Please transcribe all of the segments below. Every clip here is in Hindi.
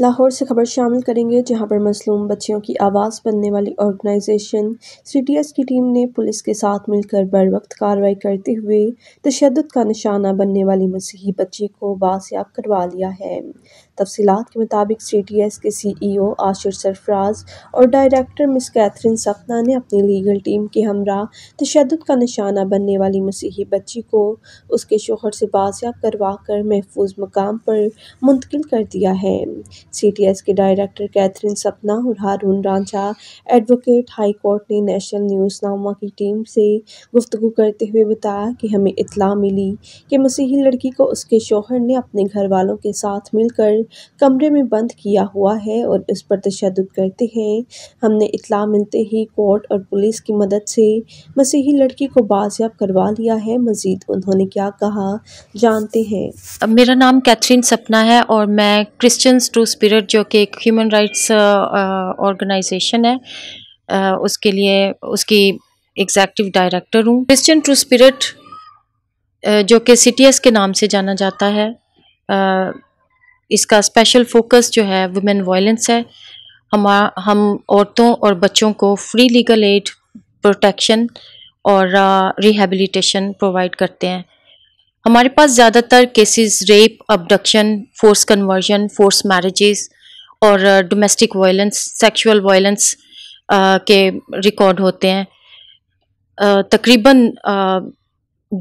लाहौर से खबर शामिल करेंगे जहां पर मसलूम बच्चियों की आवाज़ बनने वाली ऑर्गेनाइजेशन सीटीएस की टीम ने पुलिस के साथ मिलकर बर वक्त कार्रवाई करते हुए तशद का निशाना बनने वाली मसीही बच्ची को बासियाब करवा लिया है तफसीत के मुताबिक सी टी एस के सी ई e ओ आशिर सरफराज और डायरेक्टर मिस कैथरीन सपना ने अपनी लीगल टीम के हमरा तशद का निशाना बनने वाली मसीही बच्ची को उसके शोहर से बाजियाब करवा कर महफूज मकाम पर मुंतकिल कर दिया है सी टी एस के डायरेक्टर कैथरीन सपना और Haroon Ranjha advocate high court ने नेशनल न्यूज़ नामा की टीम से गुफ्तु करते हुए बताया कि हमें इतला मिली कि मसीही लड़की को उसके शोहर ने अपने घर वालों के साथ मिलकर कमरे में बंद किया हुआ है और इस पर तशद करते हैं हमने इतला मिलते ही कोर्ट और पुलिस की मदद से मसीही लड़की को बाजियाब करवा लिया है मजीद उन्होंने क्या कहा जानते हैं मेरा नाम कैथरीन सपना है और मैं क्रिश्चियंस टू स्पिरट जो कि एक ह्यूमन राइट्स ऑर्गेनाइजेशन है आ, उसके लिए उसकी एग्जैक्टिव डायरेक्टर हूँ क्रिश्चियन टू स्पिरट जो कि सी के नाम से जाना जाता है इसका स्पेशल फोकस जो है वुमेन वायलेंस है हम हम औरतों और बच्चों को फ्री लीगल एड प्रोटेक्शन और रिहेबिलिटेशन uh, प्रोवाइड करते हैं हमारे पास ज़्यादातर cases rape abduction force conversion force marriages और डोमेस्टिक वायलेंस सेक्सुअल वायलेंस के रिकॉर्ड होते हैं uh, तकरीबन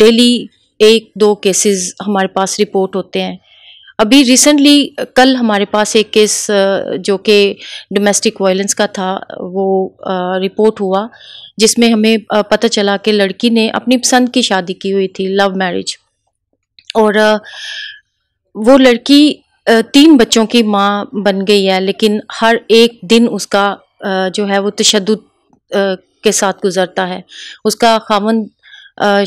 डेली uh, एक दो केसेस हमारे पास रिपोर्ट होते हैं अभी रिसेंटली कल हमारे पास एक केस जो कि के डोमेस्टिक वायलेंस का था वो रिपोर्ट हुआ जिसमें हमें पता चला कि लड़की ने अपनी पसंद की शादी की हुई थी लव मैरिज और वो लड़की तीन बच्चों की माँ बन गई है लेकिन हर एक दिन उसका जो है वो तशद के साथ गुजरता है उसका खामन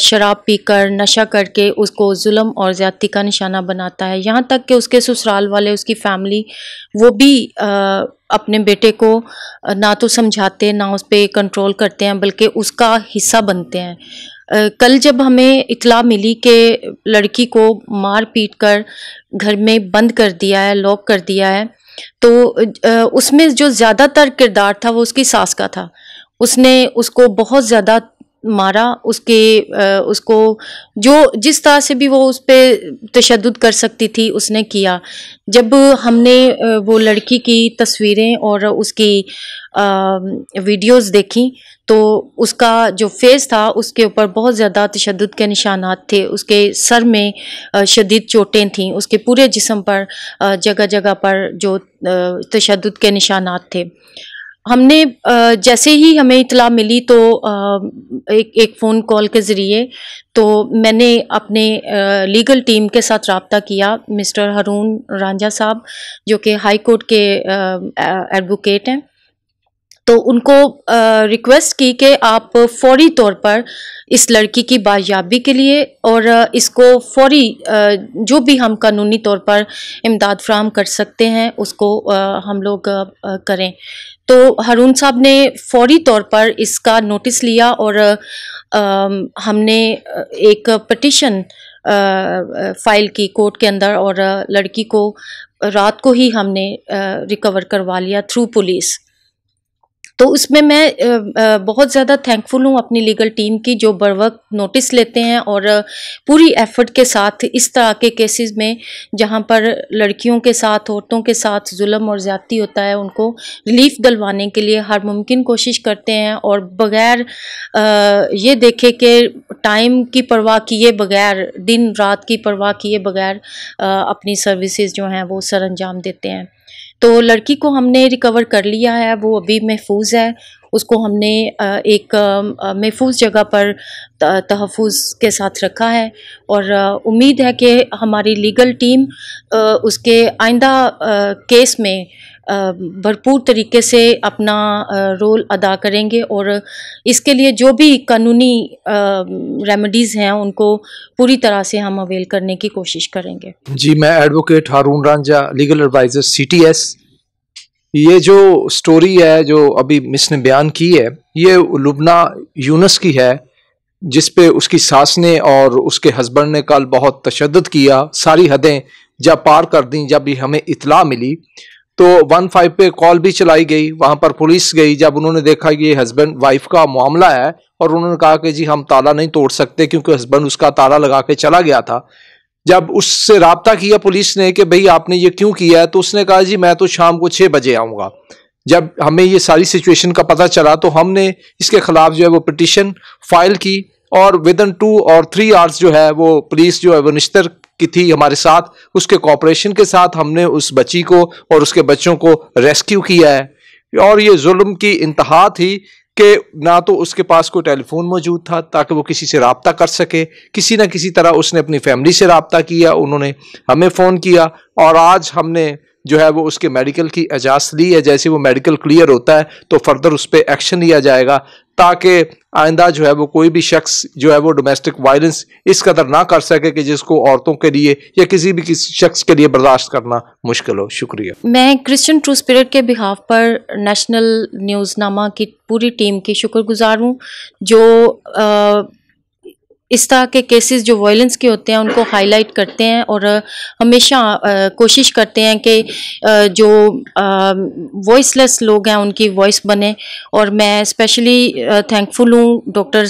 शराब पीकर नशा करके उसको जुल्म और ज़्यादती का निशाना बनाता है यहाँ तक कि उसके ससुराल वाले उसकी फैमिली वो भी अपने बेटे को ना तो समझाते ना उस पर कंट्रोल करते हैं बल्कि उसका हिस्सा बनते हैं कल जब हमें इतला मिली कि लड़की को मार पीट कर घर में बंद कर दिया है लॉक कर दिया है तो उसमें जो ज़्यादातर किरदार था वो उसकी सास का था उसने उसको बहुत ज़्यादा मारा उसके उसको जो जिस तरह से भी वो उस पर तशद कर सकती थी उसने किया जब हमने वो लड़की की तस्वीरें और उसकी वीडियोस देखी तो उसका जो फेस था उसके ऊपर बहुत ज़्यादा तशद के निशानात थे उसके सर में शदीद चोटें थीं उसके पूरे जिसम पर जगह जगह पर जो तशद के निशानात थे हमने जैसे ही हमें इतला मिली तो एक एक फ़ोन कॉल के ज़रिए तो मैंने अपने लीगल टीम के साथ रबता किया मिस्टर हरून रांझा साहब जो कि हाई कोर्ट के एडवोकेट हैं तो उनको रिक्वेस्ट की कि आप फौरी तौर पर इस लड़की की बाजियाबी के लिए और इसको फौरी जो भी हम कानूनी तौर पर इमदाद फ्राहम कर सकते हैं उसको हम लोग करें तो हारून साहब ने फौरी तौर पर इसका नोटिस लिया और हमने एक पटिशन फाइल की कोर्ट के अंदर और लड़की को रात को ही हमने रिकवर करवा लिया थ्रू पुलिस तो उसमें मैं बहुत ज़्यादा थैंकफुल हूँ अपनी लीगल टीम की जो बर वक्त नोटिस लेते हैं और पूरी एफर्ट के साथ इस तरह के केसेस में जहाँ पर लड़कियों के साथ औरतों के साथ जुल्म और ज़्यादती होता है उनको रिलीफ दिलवाने के लिए हर मुमकिन कोशिश करते हैं और बगैर ये देखे कि टाइम की परवाह किए बगैर दिन रात की परवाह किए बगैर अपनी सर्विसेज जो हैं वो सर अंजाम देते हैं तो लड़की को हमने रिकवर कर लिया है वो अभी महफूज है उसको हमने एक महफूज जगह पर तहफ़ के साथ रखा है और उम्मीद है कि हमारी लीगल टीम उसके आइंदा केस में भरपूर तरीके से अपना रोल अदा करेंगे और इसके लिए जो भी कानूनी रेमेडीज़ हैं उनको पूरी तरह से हम अवेल करने की कोशिश करेंगे जी मैं advocate Haroon Ranjha legal adviser C ये जो स्टोरी है जो अभी मिस ने बयान की है ये लुबना यूनस की है जिस पे उसकी सास ने और उसके हस्बैंड ने कल बहुत तशद किया सारी हदें जब पार कर दी जब भी हमें इतला मिली तो वन फाइव पे कॉल भी चलाई गई वहाँ पर पुलिस गई जब उन्होंने देखा कि ये हस्बैंड वाइफ का मामला है और उन्होंने कहा कि जी हम ताला नहीं तोड़ सकते क्योंकि हस्बैंड उसका ताला लगा के चला गया था जब उससे रबता किया पुलिस ने कि भाई आपने ये क्यों किया है तो उसने कहा जी मैं तो शाम को छः बजे आऊँगा जब हमें ये सारी सिचुएशन का पता चला तो हमने इसके ख़िलाफ़ जो है वो पटिशन फाइल की और विद इन टू और थ्री आवर्स जो है वो पुलिस जो है वो निश्तर की थी हमारे साथ उसके कॉपरेशन के साथ हमने उस बच्ची को और उसके बच्चों को रेस्क्यू किया है और ये जुल्म की इंतहा थी कि ना तो उसके पास कोई टेलीफोन मौजूद था ताकि वो किसी से रबता कर सके किसी ना किसी तरह उसने अपनी फैमिली से रबता किया उन्होंने हमें फ़ोन किया और आज हमने जो है वो उसके मेडिकल की इजाज़त ली है जैसे वो मेडिकल क्लियर होता है तो फर्दर उस पर एक्शन लिया जाएगा ताकि आइंदा जो है वो कोई भी शख्स जो है वो डोमेस्टिक वायलेंस इस कदर ना कर सके कि जिसको औरतों के लिए या किसी भी किसी शख्स के लिए बर्दाश्त करना मुश्किल हो शुक्रिया मैं क्रिश्चियन ट्रू स्पिरिट के बिहाफ पर नेशनल न्यूज़नामा की पूरी टीम की शुक्रगुजार हूँ जो इस तरह के केसेस जो वायलेंस के होते हैं उनको हाईलाइट करते हैं और हमेशा कोशिश करते हैं कि जो वॉइसलेस लोग हैं उनकी वॉइस बने और मैं स्पेशली थैंकफुल हूँ डॉक्टर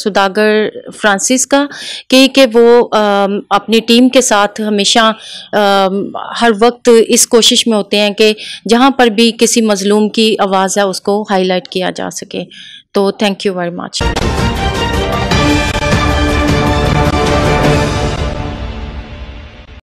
सुदागर फ्रांसिस का कि कि वो अपनी टीम के साथ हमेशा हर वक्त इस कोशिश में होते हैं कि जहाँ पर भी किसी मज़लूम की आवाज़ है उसको हाईलाइट किया जा सके तो थैंक यू वेरी मच